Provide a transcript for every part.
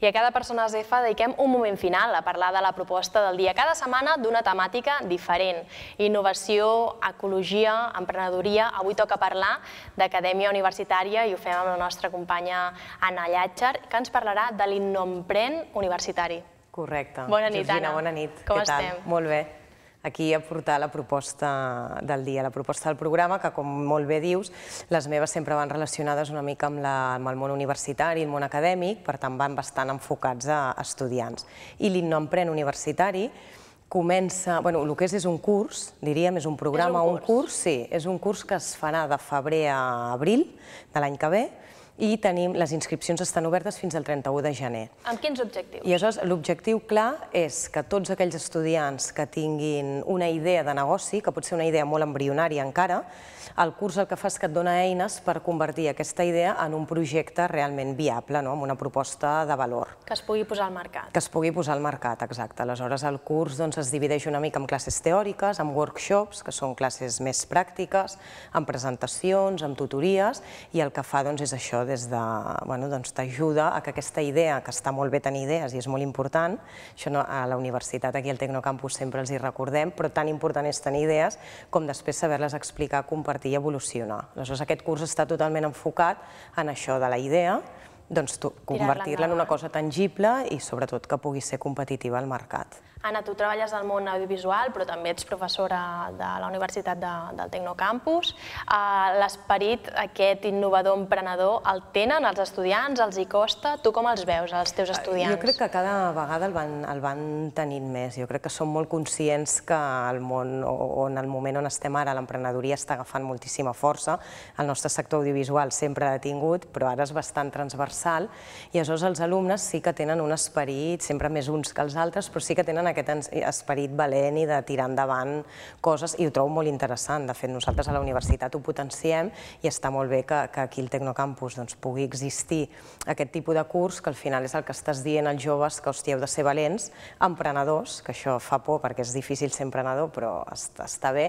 I a cada persona és F dediquem un moment final a parlar de la proposta del dia. Cada setmana d'una temàtica diferent. Innovació, ecologia, emprenedoria... Avui toca parlar d'acadèmia universitària i ho fem amb la nostra companya Anna Llàtxer, que ens parlarà de l'innomprèn universitari. Correcte. Bona nit, Georgina, Anna. bona nit. Com Què estem? Tal? Molt bé aquí a portar la proposta del dia, la proposta del programa, que com molt bé dius, les meves sempre van relacionades una mica amb, la, amb el món universitari, el món acadèmic, per tant van bastant enfocats a estudiants. I l'Innoemprèn Universitari comença, bueno, el que és és un curs, diríem, és un programa, és un, curs. un curs, sí, és un curs que es farà de febrer a abril de l'any que ve, i tenim, les inscripcions estan obertes fins al 31 de gener. Amb quins objectius? I llavors l'objectiu clar és que tots aquells estudiants que tinguin una idea de negoci, que pot ser una idea molt embrionària encara, el curs el que fa és que et dona eines per convertir aquesta idea en un projecte realment viable, no? amb una proposta de valor. Que es pugui posar al mercat. Que es pugui posar al mercat, exacte. Aleshores, el curs doncs, es divideix una mica en classes teòriques, en workshops, que són classes més pràctiques, en presentacions, en tutories, i el que fa doncs, és això, des de, bueno, doncs t'ajuda a que aquesta idea, que està molt bé tenir idees i és molt important, això no, a la universitat, aquí al Tecnocampus sempre els hi recordem, però tan important és tenir idees com després saber-les explicar, compartir i evolucionar. Aleshores, aquest curs està totalment enfocat en això de la idea, doncs convertir-la en una cosa tangible i sobretot que pugui ser competitiva al mercat. Anna, tu treballes al món audiovisual, però també ets professora de la Universitat de, del Tecnocampus. Uh, L'esperit aquest innovador emprenedor el tenen els estudiants, els hi costa? Tu com els veus, els teus eh, estudiants? Jo crec que cada vegada el van, el van tenint més. Jo crec que som molt conscients que el món o, o en el moment on estem ara, l'emprenedoria està agafant moltíssima força. El nostre sector audiovisual sempre l'ha tingut, però ara és bastant transversal. I aleshores els alumnes sí que tenen un esperit, sempre més uns que els altres, però sí que tenen en aquest esperit valent i de tirar endavant coses, i ho trobo molt interessant. De fet, nosaltres a la universitat ho potenciem i està molt bé que, que aquí al Tecnocampus doncs, pugui existir aquest tipus de curs, que al final és el que estàs dient als joves, que hòstia, heu de ser valents, emprenedors, que això fa por perquè és difícil ser emprenedor, però està, està bé,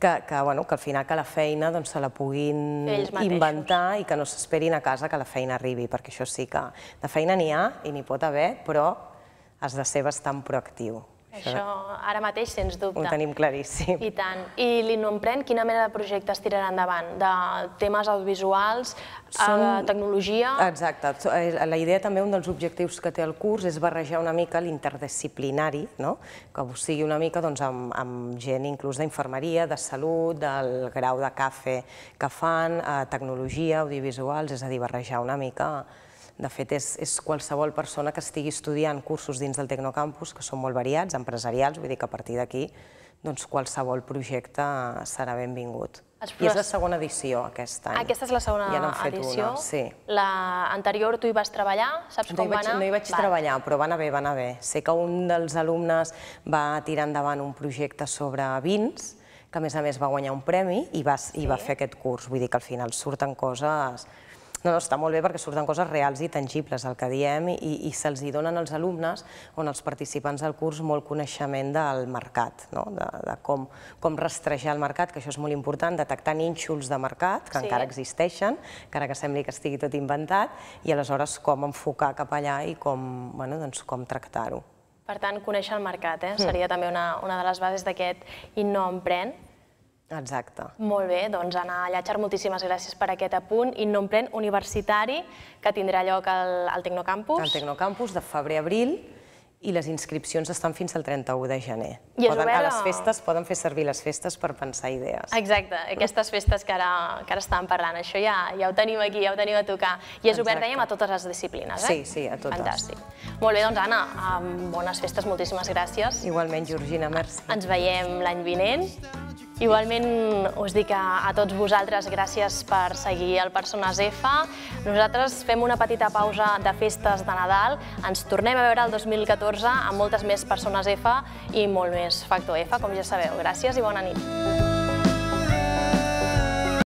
que, que, bueno, que al final que la feina doncs, se la puguin inventar i que no s'esperin a casa que la feina arribi, perquè això sí que de feina n'hi ha i n'hi pot haver, però has de ser bastant proactiu. Això ara mateix, sens dubte. Ho tenim claríssim. I tant. I l'Innomprèn, quina mena de projectes tirarà endavant? De temes audiovisuals, eh, Són... A tecnologia... Exacte. Eh, la idea també, un dels objectius que té el curs és barrejar una mica l'interdisciplinari, no? que ho sigui una mica doncs, amb, amb gent inclús d'infermeria, de salut, del grau de cafè que fan, eh, tecnologia, audiovisuals, és a dir, barrejar una mica de fet, és, és qualsevol persona que estigui estudiant cursos dins del Tecnocampus, que són molt variats, empresarials, vull dir que a partir d'aquí doncs qualsevol projecte serà benvingut. I és la segona edició aquest any. Aquesta és la segona ja edició. Una, sí. La anterior tu hi vas treballar, saps no com vaig, va anar? No hi vaig va. treballar, però va anar bé, va anar bé. Sé que un dels alumnes va tirar endavant un projecte sobre vins, que a més a més va guanyar un premi i va, sí. i va fer aquest curs. Vull dir que al final surten coses no, està molt bé perquè surten coses reals i tangibles, el que diem, i, i se'ls donen als alumnes, on els participants del curs, molt coneixement del mercat, no? de, de com, com rastrejar el mercat, que això és molt important, detectar nínxols de mercat, que sí. encara existeixen, encara que sembli que estigui tot inventat, i aleshores com enfocar cap allà i com, bueno, doncs, com tractar-ho. Per tant, conèixer el mercat eh? Hmm. seria també una, una de les bases d'aquest Inno Emprèn. Exacte. Molt bé, doncs Anna Llatxar, moltíssimes gràcies per aquest apunt. Innomplent universitari, que tindrà lloc al, al Tecnocampus. Al Tecnocampus, de febrer-abril, i les inscripcions estan fins al 31 de gener. I poden, obert, a les festes poden fer servir les festes per pensar idees. Exacte, aquestes festes que ara, que ara estàvem parlant, això ja, ja ho tenim aquí, ja ho tenim a tocar. I és obert, dèiem, a totes les disciplines, eh? Sí, sí, a totes. Fantàstic. Molt bé, doncs, Anna, bones festes, moltíssimes gràcies. Igualment, Georgina, merci. Ens veiem l'any vinent. Igualment us dic a, a tots vosaltres gràcies per seguir el Persones F. Nosaltres fem una petita pausa de festes de Nadal. Ens tornem a veure el 2014 amb moltes més Persones F i molt més Factor F, com ja sabeu. Gràcies i bona nit.